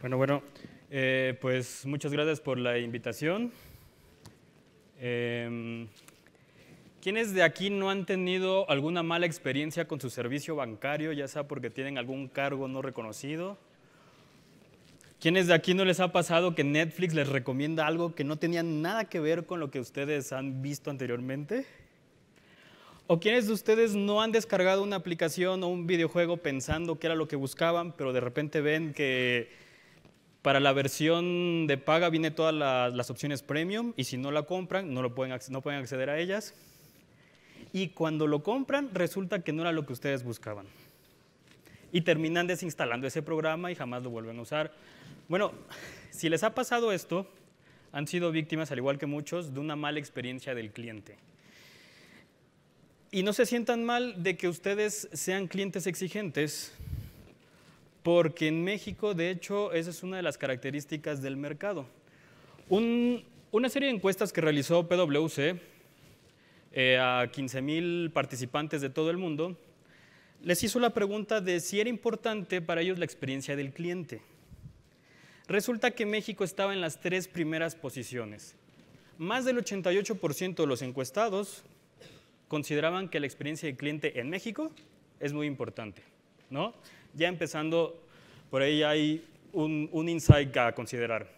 Bueno, bueno, eh, pues muchas gracias por la invitación. Eh, ¿Quiénes de aquí no han tenido alguna mala experiencia con su servicio bancario, ya sea porque tienen algún cargo no reconocido? ¿Quiénes de aquí no les ha pasado que Netflix les recomienda algo que no tenía nada que ver con lo que ustedes han visto anteriormente? ¿O quienes de ustedes no han descargado una aplicación o un videojuego pensando que era lo que buscaban, pero de repente ven que para la versión de paga viene todas las, opciones premium y si no la compran no, lo pueden, no pueden acceder a ellas. Y cuando lo compran resulta que no era lo que ustedes buscaban. Y terminan desinstalando ese programa y jamás lo vuelven a usar. Bueno, si les ha pasado esto, han sido víctimas, al igual que muchos, de una mala experiencia del cliente. Y no se sientan mal de que ustedes sean clientes exigentes porque en México, de hecho, esa es una de las características del mercado. una serie de encuestas que realizó PwC eh, a 15.000 participantes de todo el mundo, les hizo la pregunta de si era importante para ellos la experiencia del cliente. Resulta que México estaba en las tres primeras posiciones. Más del 88% de los encuestados consideraban que la experiencia del cliente en México es muy importante, ¿no? ya empezando por ahí hay un, un insight a considerar.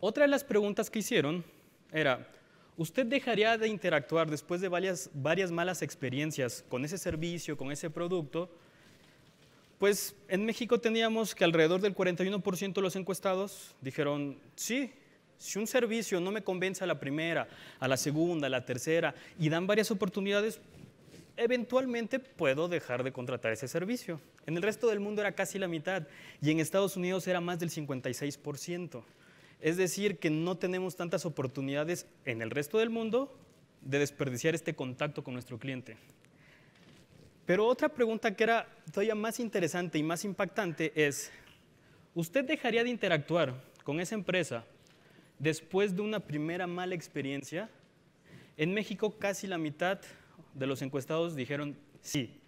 Otra de las preguntas que hicieron era, ¿usted dejaría de interactuar después de varias, varias malas experiencias con ese servicio, con ese producto? Pues en México teníamos que alrededor del 41% de los encuestados dijeron, sí, si un servicio no me convence a la primera, a la segunda, a la tercera, y dan varias oportunidades, eventualmente puedo dejar de contratar ese servicio. En el resto del mundo era casi la mitad y en Estados Unidos era más del 56%. Es decir, que no tenemos tantas oportunidades en el resto del mundo de desperdiciar este contacto con nuestro cliente. Pero otra pregunta que era todavía más interesante y más impactante es, ¿usted dejaría de interactuar con esa empresa después de una primera mala experiencia? En México casi la mitad de los encuestados dijeron sí.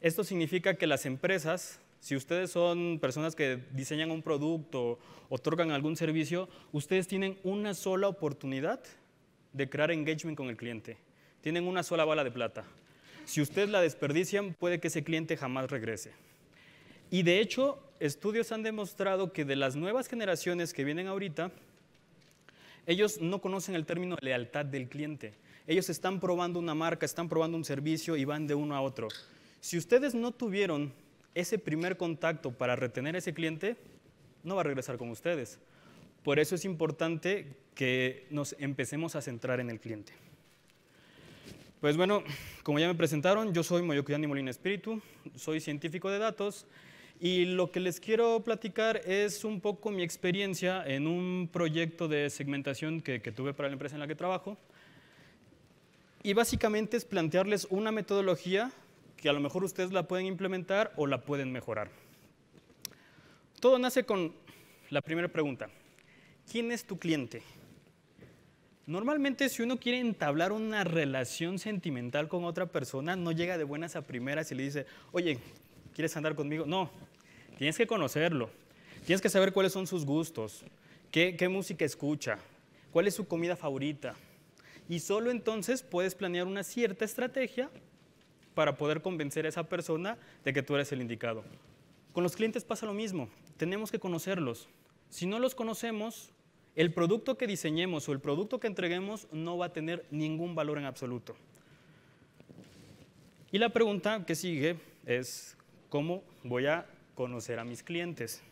Esto significa que las empresas, si ustedes son personas que diseñan un producto, otorgan algún servicio, ustedes tienen una sola oportunidad de crear engagement con el cliente. Tienen una sola bala de plata. Si ustedes la desperdician, puede que ese cliente jamás regrese. Y de hecho, estudios han demostrado que de las nuevas generaciones que vienen ahorita, ellos no conocen el término lealtad del cliente. Ellos están probando una marca, están probando un servicio y van de uno a otro. Si ustedes no tuvieron ese primer contacto para retener a ese cliente, no va a regresar con ustedes. Por eso es importante que nos empecemos a centrar en el cliente. Pues bueno, como ya me presentaron, yo soy Moyokuyani Molina Espíritu, soy científico de datos y lo que les quiero platicar es un poco mi experiencia en un proyecto de segmentación que tuve para la empresa en la que trabajo. Y básicamente es plantearles una metodología que a lo mejor ustedes la pueden implementar o la pueden mejorar. Todo nace con la primera pregunta. ¿Quién es tu cliente? Normalmente si uno quiere entablar una relación sentimental con otra persona, no llega de buenas a primeras y le dice, oye, ¿quieres andar conmigo? No, tienes que conocerlo, tienes que saber cuáles son sus gustos, qué, qué música escucha, cuál es su comida favorita, y solo entonces puedes planear una cierta estrategia para poder convencer a esa persona de que tú eres el indicado. Con los clientes pasa lo mismo, tenemos que conocerlos. Si no los conocemos, el producto que diseñemos o el producto que entreguemos no va a tener ningún valor en absoluto. Y la pregunta que sigue es, ¿cómo voy a conocer a mis clientes?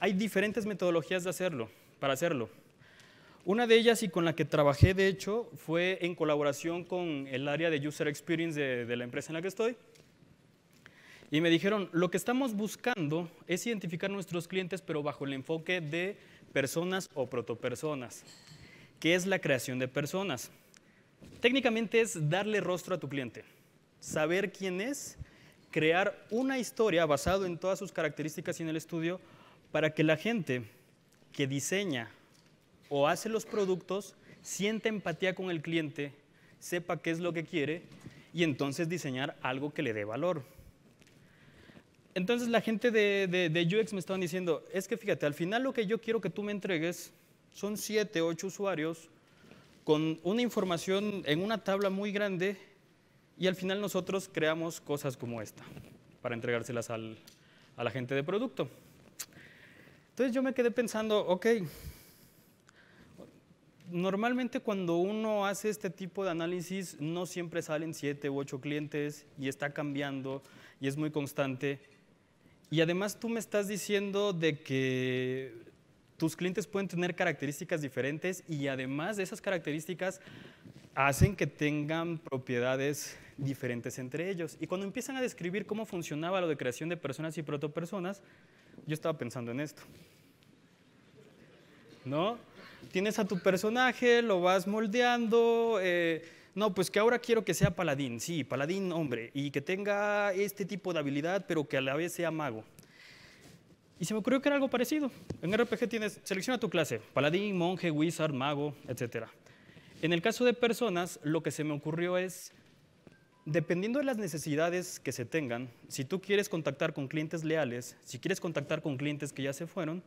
Hay diferentes metodologías de hacerlo, para hacerlo. Una de ellas y con la que trabajé, de hecho, fue en colaboración con el área de User Experience de, la empresa en la que estoy. Y me dijeron, lo que estamos buscando es identificar nuestros clientes, pero bajo el enfoque de personas o protopersonas. ¿Qué es la creación de personas? Técnicamente es darle rostro a tu cliente, saber quién es, crear una historia basada en todas sus características y en el estudio para que la gente que diseña o hace los productos, siente empatía con el cliente, sepa qué es lo que quiere y entonces diseñar algo que le dé valor. Entonces la gente de, UX me estaban diciendo, es que fíjate, al final lo que yo quiero que tú me entregues son 7, ocho usuarios con una información en una tabla muy grande y al final nosotros creamos cosas como esta para entregárselas al, a la gente de producto. Entonces yo me quedé pensando, ok, normalmente cuando uno hace este tipo de análisis no siempre salen siete u ocho clientes y está cambiando y es muy constante. Y además tú me estás diciendo de que tus clientes pueden tener características diferentes y además de esas características hacen que tengan propiedades diferentes entre ellos. Y cuando empiezan a describir cómo funcionaba lo de creación de personas y protopersonas, yo estaba pensando en esto. ¿No? tienes a tu personaje, lo vas moldeando. Eh, no, pues que ahora quiero que sea paladín, sí, paladín hombre, y que tenga este tipo de habilidad, pero que a la vez sea mago. Y se me ocurrió que era algo parecido. En RPG tienes, selecciona tu clase, paladín, monje, wizard, mago, etc. En el caso de personas, lo que se me ocurrió es, dependiendo de las necesidades que se tengan, si tú quieres contactar con clientes leales, si quieres contactar con clientes que ya se fueron,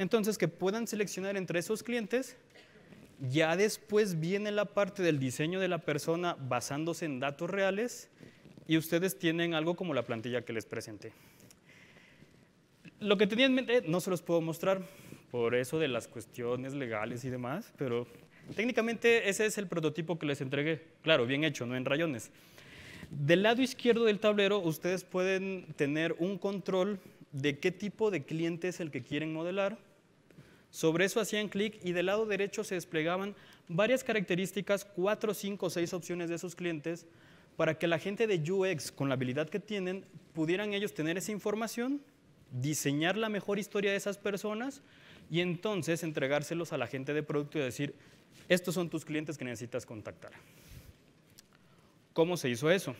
entonces, que puedan seleccionar entre esos clientes. Ya después viene la parte del diseño de la persona basándose en datos reales y ustedes tienen algo como la plantilla que les presenté. Lo que tenía en mente no se los puedo mostrar por eso de las cuestiones legales y demás, pero técnicamente ese es el prototipo que les entregué. Claro, bien hecho, no en rayones. Del lado izquierdo del tablero ustedes pueden tener un control de qué tipo de cliente es el que quieren modelar sobre eso hacían clic y del lado derecho se desplegaban varias características, cuatro, cinco, seis opciones de sus clientes, para que la gente de UX, con la habilidad que tienen, pudieran ellos tener esa información, diseñar la mejor historia de esas personas y entonces entregárselos a la gente de producto y decir, estos son tus clientes que necesitas contactar. ¿Cómo se hizo eso?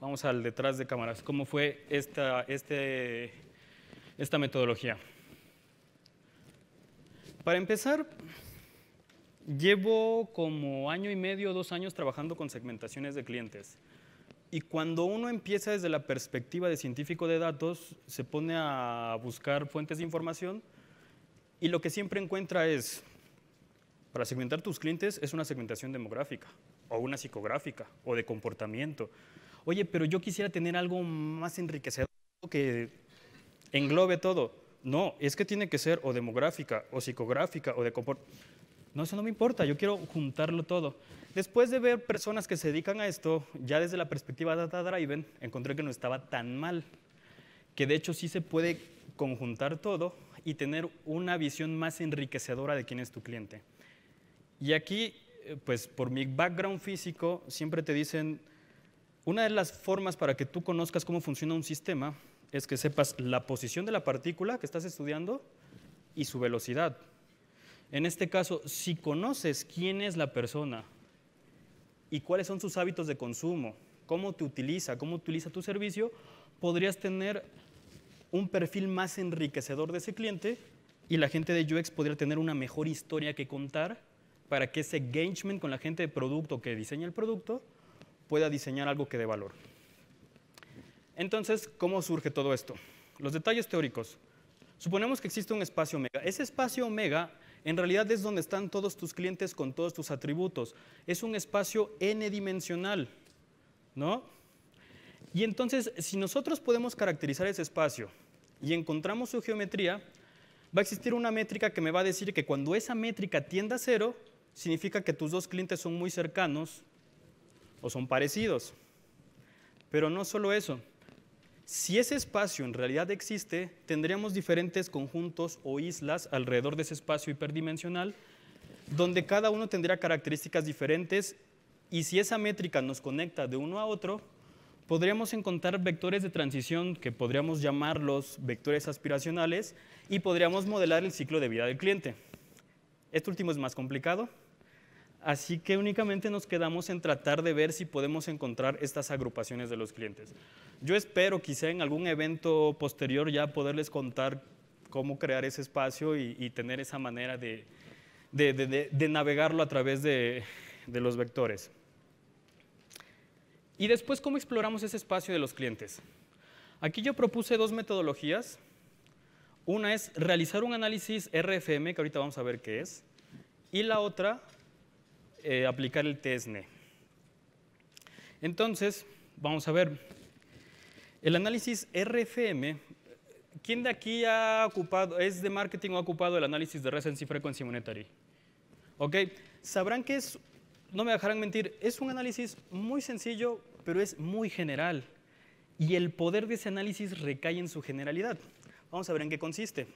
Vamos al detrás de cámaras. ¿Cómo fue esta, este, esta metodología? Para empezar, llevo como año y medio, dos años trabajando con segmentaciones de clientes. Y cuando uno empieza desde la perspectiva de científico de datos, se pone a buscar fuentes de información y lo que siempre encuentra es, para segmentar tus clientes es una segmentación demográfica o una psicográfica o de comportamiento. Oye, pero yo quisiera tener algo más enriquecedor que englobe todo. No, es que tiene que ser o demográfica, o psicográfica, o de comportamiento. No, eso no me importa, yo quiero juntarlo todo. Después de ver personas que se dedican a esto, ya desde la perspectiva data driven, encontré que no estaba tan mal, que de hecho sí se puede conjuntar todo y tener una visión más enriquecedora de quién es tu cliente. Y aquí, eh, pues por mi background físico, siempre te dicen, una de las formas para que tú conozcas cómo funciona un sistema es que sepas la posición de la partícula que estás estudiando y su velocidad. En este caso, si conoces quién es la persona y cuáles son sus hábitos de consumo, cómo te utiliza, cómo utiliza tu servicio, podrías tener un perfil más enriquecedor de ese cliente y la gente de UX podría tener una mejor historia que contar para que ese engagement con la gente de producto que diseña el producto pueda diseñar algo que dé valor. Entonces, ¿cómo surge todo esto? Los detalles teóricos. Suponemos que existe un espacio omega. Ese espacio omega en realidad es donde están todos tus clientes con todos tus atributos. Es un espacio n-dimensional, ¿no? Y entonces, si nosotros podemos caracterizar ese espacio y encontramos su geometría, va a existir una métrica que me va a decir que cuando esa métrica tienda a cero, significa que tus dos clientes son muy cercanos o son parecidos. Pero no solo eso. Si ese espacio en realidad existe, tendríamos diferentes conjuntos o islas alrededor de ese espacio hiperdimensional, donde cada uno tendría características diferentes y si esa métrica nos conecta de uno a otro, podríamos encontrar vectores de transición que podríamos llamar los vectores aspiracionales y podríamos modelar el ciclo de vida del cliente. Este último es más complicado, Así que únicamente nos quedamos en tratar de ver si podemos encontrar estas agrupaciones de los clientes. Yo espero quizá en algún evento posterior ya poderles contar cómo crear ese espacio y, tener esa manera de navegarlo a través de, los vectores. Y después, ¿cómo exploramos ese espacio de los clientes? Aquí yo propuse dos metodologías. Una es realizar un análisis RFM, que ahorita vamos a ver qué es, y la otra eh, aplicar el TSNE. Entonces, vamos a ver, el análisis RFM, ¿quién de aquí ha ocupado, es de marketing o ha ocupado el análisis de y Frequency Monetary? ¿Ok? Sabrán que es, no me dejarán mentir, es un análisis muy sencillo, pero es muy general. Y el poder de ese análisis recae en su generalidad. Vamos a ver en qué consiste.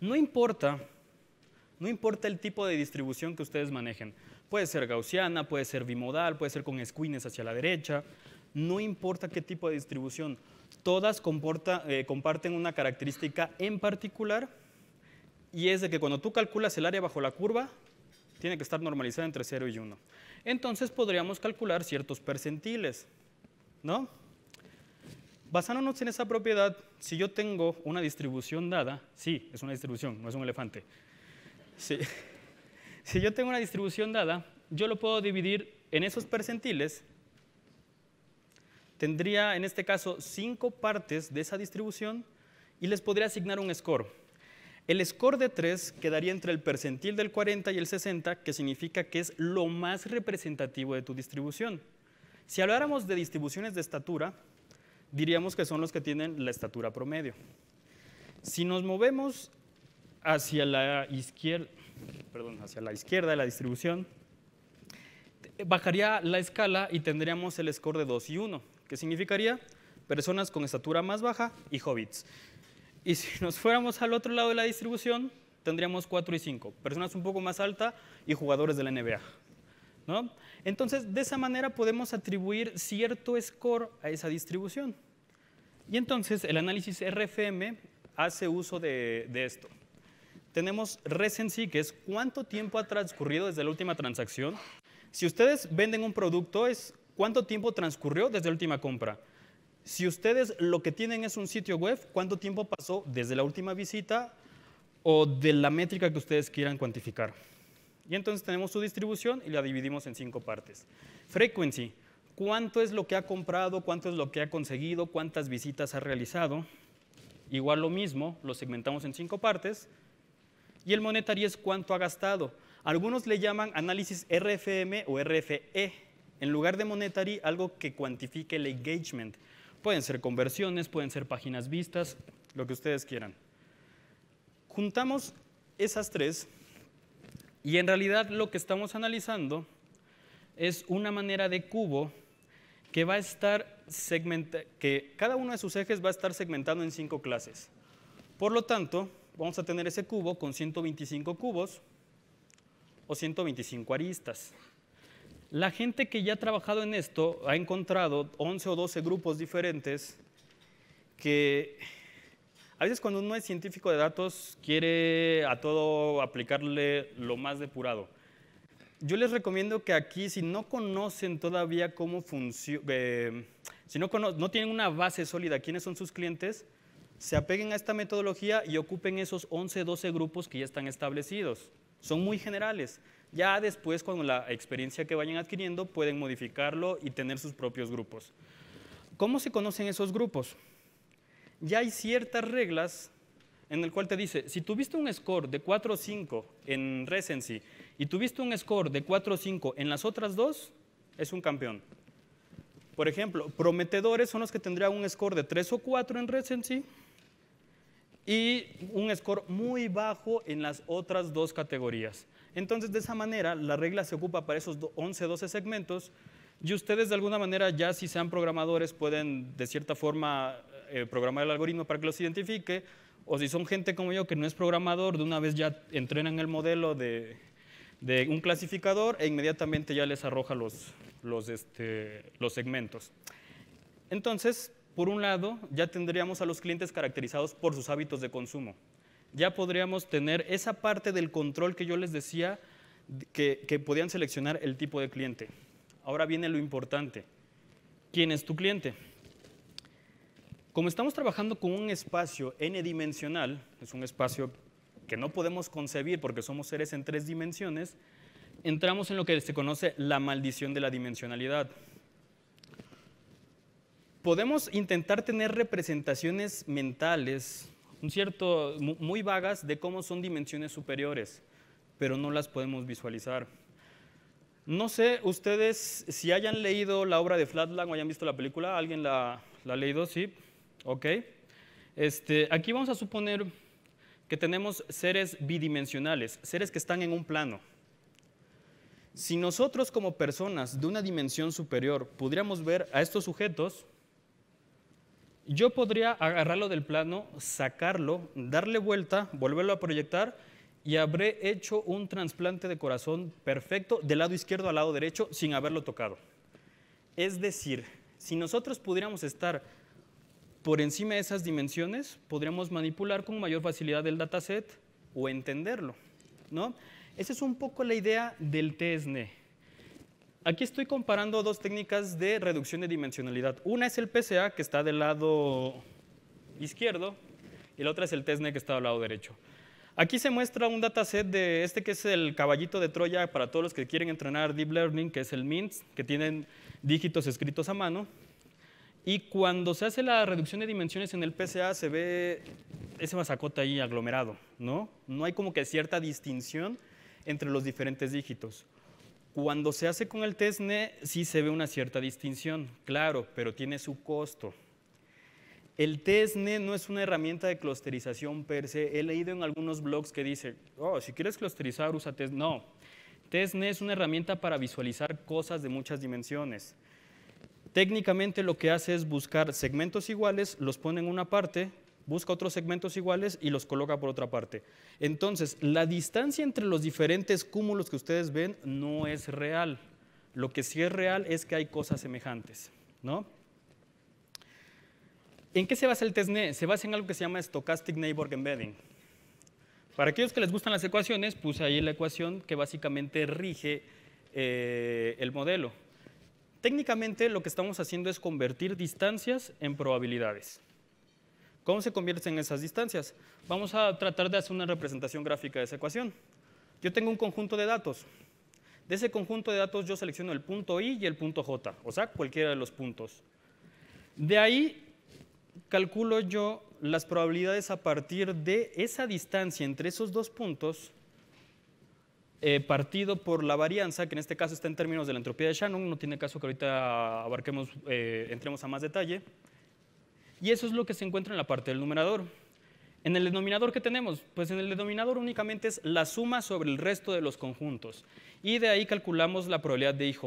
No importa no importa el tipo de distribución que ustedes manejen. Puede ser gaussiana, puede ser bimodal, puede ser con esquines hacia la derecha. No importa qué tipo de distribución. Todas eh, comparten una característica en particular y es de que cuando tú calculas el área bajo la curva, tiene que estar normalizada entre 0 y 1. Entonces podríamos calcular ciertos percentiles, ¿no? Basándonos en esa propiedad, si yo tengo una distribución dada, sí, es una distribución, no es un elefante, si, yo tengo una distribución dada, yo lo puedo dividir en esos percentiles. Tendría en este caso cinco partes de esa distribución y les podría asignar un score. El score de 3 quedaría entre el percentil del 40 y el 60, que significa que es lo más representativo de tu distribución. Si habláramos de distribuciones de estatura, diríamos que son los que tienen la estatura promedio. Si nos movemos hacia la izquierda, hacia la izquierda de la distribución, bajaría la escala y tendríamos el score de 2 y 1, que significaría personas con estatura más baja y hobbits. Y si nos fuéramos al otro lado de la distribución, tendríamos 4 y 5, personas un poco más alta y jugadores de la NBA. Entonces, de esa manera podemos atribuir cierto score a esa distribución. Y entonces el análisis RFM hace uso de esto tenemos recency, que es cuánto tiempo ha transcurrido desde la última transacción. Si ustedes venden un producto, es cuánto tiempo transcurrió desde la última compra. Si ustedes lo que tienen es un sitio web, cuánto tiempo pasó desde la última visita o de la métrica que ustedes quieran cuantificar. Y entonces tenemos su distribución y la dividimos en cinco partes. Frequency, cuánto es lo que ha comprado, cuánto es lo que ha conseguido, cuántas visitas ha realizado. Igual lo mismo, lo segmentamos en cinco partes y el Monetary es cuánto ha gastado. Algunos le llaman análisis RFM o RFE, en lugar de monetary, algo que cuantifique el engagement. Pueden ser conversiones, pueden ser páginas vistas, lo que ustedes quieran. Juntamos esas tres y en realidad lo que estamos analizando es una manera de cubo que va a estar segmenta que cada uno de sus ejes va a estar segmentando en cinco clases. Por lo tanto, vamos a tener ese cubo con 125 cubos o 125 aristas. La gente que ya ha trabajado en esto ha encontrado 11 o 12 grupos diferentes que a veces cuando uno es científico de datos quiere a todo aplicarle lo más depurado. Yo les recomiendo que aquí, si no conocen todavía cómo funciona, eh, si no, no tienen una base sólida, quiénes son sus clientes, se apeguen a esta metodología y ocupen esos 11, 12 grupos que ya están establecidos. Son muy generales. Ya después, con la experiencia que vayan adquiriendo, pueden modificarlo y tener sus propios grupos. ¿Cómo se conocen esos grupos? Ya hay ciertas reglas en el cual te dice, si tuviste un score de 4 o 5 en Recency y tuviste un score de 4 o 5 en las otras dos, es un campeón. Por ejemplo, prometedores son los que tendrían un score de 3 o 4 en Recency y un score muy bajo en las otras dos categorías. Entonces, de esa manera, la regla se ocupa para esos 11, 12 segmentos y ustedes de alguna manera ya si sean programadores pueden de cierta forma eh, programar el algoritmo para que los identifique o si son gente como yo que no es programador, de una vez ya entrenan el modelo de, un clasificador e inmediatamente ya les arroja los, los, este, los segmentos. Entonces, por un lado, ya tendríamos a los clientes caracterizados por sus hábitos de consumo. Ya podríamos tener esa parte del control que yo les decía que, podían seleccionar el tipo de cliente. Ahora viene lo importante. ¿Quién es tu cliente? Como estamos trabajando con un espacio n-dimensional, es un espacio que no podemos concebir porque somos seres en tres dimensiones, entramos en lo que se conoce la maldición de la dimensionalidad podemos intentar tener representaciones mentales, un cierto, muy vagas de cómo son dimensiones superiores, pero no las podemos visualizar. No sé ustedes si hayan leído la obra de Flatland o hayan visto la película, ¿alguien la, ha leído? Sí, ok. Este, aquí vamos a suponer que tenemos seres bidimensionales, seres que están en un plano. Si nosotros como personas de una dimensión superior pudiéramos ver a estos sujetos, yo podría agarrarlo del plano, sacarlo, darle vuelta, volverlo a proyectar y habré hecho un trasplante de corazón perfecto del lado izquierdo al lado derecho sin haberlo tocado. Es decir, si nosotros pudiéramos estar por encima de esas dimensiones, podríamos manipular con mayor facilidad el dataset o entenderlo. ¿no? Esa es un poco la idea del TSN. E. Aquí estoy comparando dos técnicas de reducción de dimensionalidad. Una es el PCA, que está del lado izquierdo, y la otra es el TESNE, que está del lado derecho. Aquí se muestra un dataset de este que es el caballito de Troya para todos los que quieren entrenar Deep Learning, que es el MINTS, que tienen dígitos escritos a mano. Y cuando se hace la reducción de dimensiones en el PCA se ve ese masacote ahí aglomerado, ¿no? No hay como que cierta distinción entre los diferentes dígitos. Cuando se hace con el testne sí se ve una cierta distinción, claro, pero tiene su costo. El TSNE no es una herramienta de clusterización per se. He leído en algunos blogs que dice, oh, si quieres clusterizar, usa TESNE. No, TSNE es una herramienta para visualizar cosas de muchas dimensiones. Técnicamente lo que hace es buscar segmentos iguales, los pone en una parte, busca otros segmentos iguales y los coloca por otra parte. Entonces, la distancia entre los diferentes cúmulos que ustedes ven no es real. Lo que sí es real es que hay cosas semejantes, ¿no? ¿En qué se basa el test Se basa en algo que se llama Stochastic Neighbor Embedding. Para aquellos que les gustan las ecuaciones, puse ahí la ecuación que básicamente rige eh, el modelo. Técnicamente lo que estamos haciendo es convertir distancias en probabilidades. ¿Cómo se convierten esas distancias? Vamos a tratar de hacer una representación gráfica de esa ecuación. Yo tengo un conjunto de datos. De ese conjunto de datos yo selecciono el punto I y el punto J, o sea, cualquiera de los puntos. De ahí calculo yo las probabilidades a partir de esa distancia entre esos dos puntos eh, partido por la varianza, que en este caso está en términos de la entropía de Shannon, no tiene caso que ahorita abarquemos, eh, entremos a más detalle. Y eso es lo que se encuentra en la parte del numerador. En el denominador, que tenemos? Pues en el denominador únicamente es la suma sobre el resto de los conjuntos. Y de ahí calculamos la probabilidad de IJ.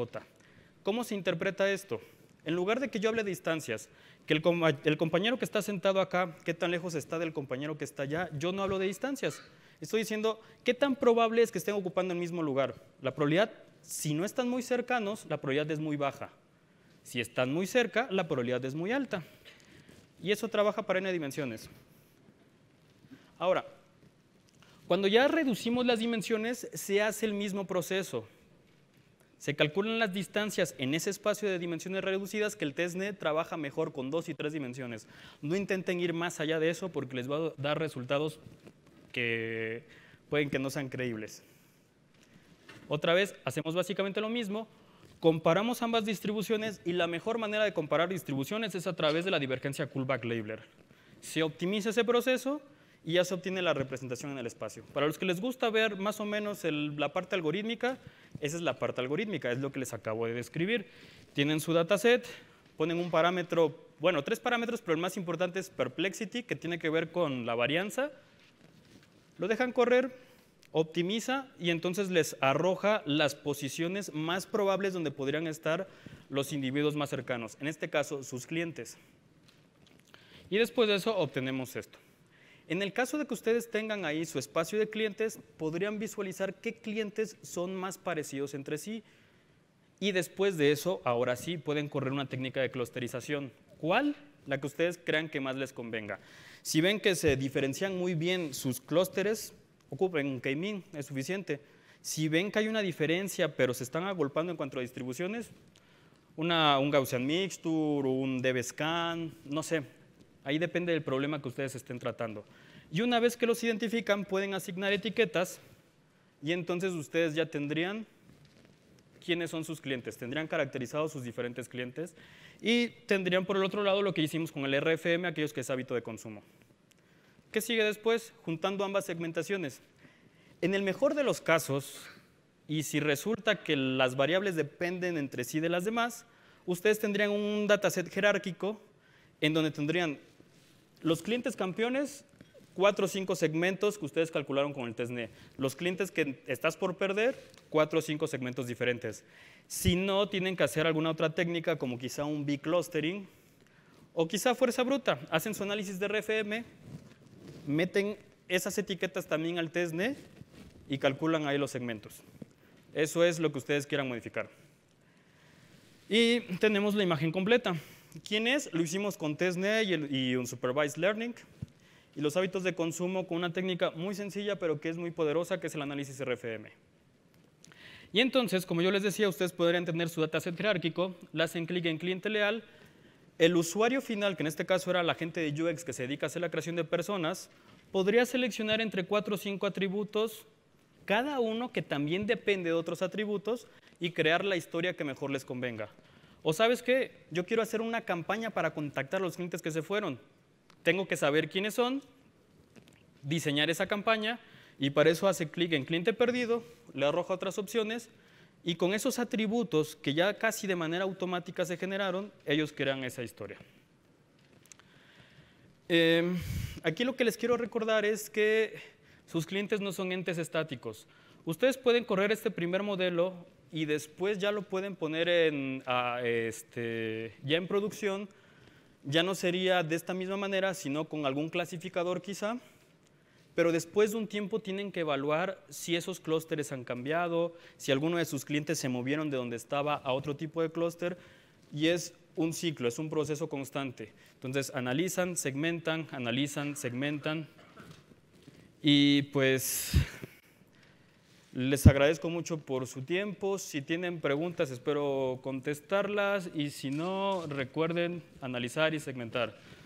¿Cómo se interpreta esto? En lugar de que yo hable de distancias, que el, el, compañero que está sentado acá, qué tan lejos está del compañero que está allá, yo no hablo de distancias. Estoy diciendo qué tan probable es que estén ocupando el mismo lugar. La probabilidad, si no están muy cercanos, la probabilidad es muy baja. Si están muy cerca, la probabilidad es muy alta. Y eso trabaja para n dimensiones. Ahora, cuando ya reducimos las dimensiones, se hace el mismo proceso. Se calculan las distancias en ese espacio de dimensiones reducidas que el testnet trabaja mejor con dos y tres dimensiones. No intenten ir más allá de eso porque les va a dar resultados que pueden que no sean creíbles. Otra vez, hacemos básicamente lo mismo, Comparamos ambas distribuciones y la mejor manera de comparar distribuciones es a través de la divergencia Kullback-Leibler. Se optimiza ese proceso y ya se obtiene la representación en el espacio. Para los que les gusta ver más o menos la parte algorítmica, esa es la parte algorítmica, es lo que les acabo de describir. Tienen su dataset, ponen un parámetro, bueno, tres parámetros, pero el más importante es perplexity, que tiene que ver con la varianza. Lo dejan correr, optimiza y entonces les arroja las posiciones más probables donde podrían estar los individuos más cercanos, en este caso sus clientes. Y después de eso obtenemos esto. En el caso de que ustedes tengan ahí su espacio de clientes, podrían visualizar qué clientes son más parecidos entre sí. Y después de eso, ahora sí, pueden correr una técnica de clusterización. ¿Cuál? La que ustedes crean que más les convenga. Si ven que se diferencian muy bien sus clústeres, ocupen un k k-min, es suficiente. Si ven que hay una diferencia, pero se están agolpando en cuanto a distribuciones, un Gaussian Mixture, un DBScan, no sé. Ahí depende del problema que ustedes estén tratando. Y una vez que los identifican, pueden asignar etiquetas y entonces ustedes ya tendrían quiénes son sus clientes, tendrían caracterizados sus diferentes clientes y tendrían por el otro lado lo que hicimos con el RFM, aquellos que es hábito de consumo. ¿Qué sigue después? Juntando ambas segmentaciones. En el mejor de los casos, y si resulta que las variables dependen entre sí de las demás, ustedes tendrían un dataset jerárquico en donde tendrían los clientes campeones, cuatro o cinco segmentos que ustedes calcularon con el TESNE. Los clientes que estás por perder, cuatro o cinco segmentos diferentes. Si no, tienen que hacer alguna otra técnica, como quizá un B-clustering o quizá fuerza bruta. Hacen su análisis de RFM, meten esas etiquetas también al Tezne y calculan ahí los segmentos. Eso es lo que ustedes quieran modificar. Y tenemos la imagen completa. ¿Quién es? Lo hicimos con TestNet y, un Supervised Learning. Y los hábitos de consumo con una técnica muy sencilla, pero que es muy poderosa, que es el análisis RFM. Y entonces, como yo les decía, ustedes podrían tener su dataset jerárquico, le hacen clic en cliente leal, el usuario final, que en este caso era la gente de UX que se dedica a hacer la creación de personas, podría seleccionar entre cuatro o cinco atributos, cada uno que también depende de otros atributos, y crear la historia que mejor les convenga. O sabes qué, yo quiero hacer una campaña para contactar a los clientes que se fueron. Tengo que saber quiénes son, diseñar esa campaña y para eso hace clic en cliente perdido, le arroja otras opciones y con esos atributos que ya casi de manera automática se generaron, ellos crean esa historia. Em, aquí lo que les quiero recordar es que sus clientes no son entes estáticos. Ustedes pueden correr este primer modelo y después ya lo pueden poner este, ya en producción. Ya no sería de esta misma manera, sino con algún clasificador quizá pero después de un tiempo tienen que evaluar si esos clústeres han cambiado, si alguno de sus clientes se movieron de donde estaba a otro tipo de clúster, y es un ciclo, es un proceso constante. Entonces analizan, segmentan, analizan, segmentan, y pues les agradezco mucho por su tiempo. Si tienen preguntas, espero contestarlas y si no, recuerden analizar y segmentar.